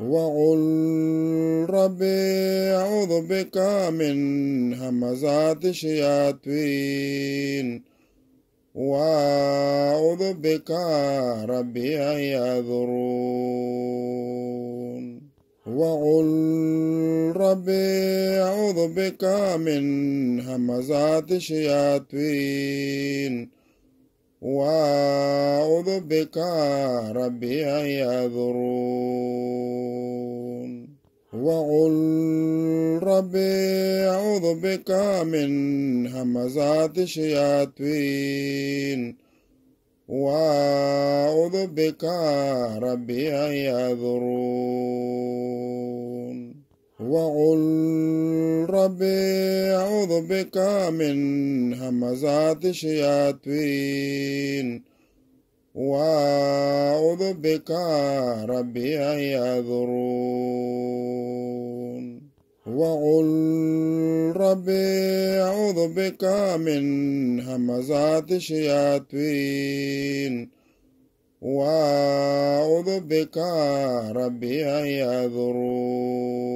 وقل ربي أعوذ بك من همزات الشياطين وأعوذ بك ربي أن يذرون وقل ربي أعوذ بك من همزات الشياطين وأعوذ بك ربي أن يذرون وقل ربي أعوذ بك من همزات الشياطين وأعوذ بك ربي أن يذرون وقل ربي أعوذ بك من همزات الشياطين وأعوذ بك ربي أن يذرون وقل ربي أعوذ بك من همزات الشياطين وأعوذ بك ربي أن يذرون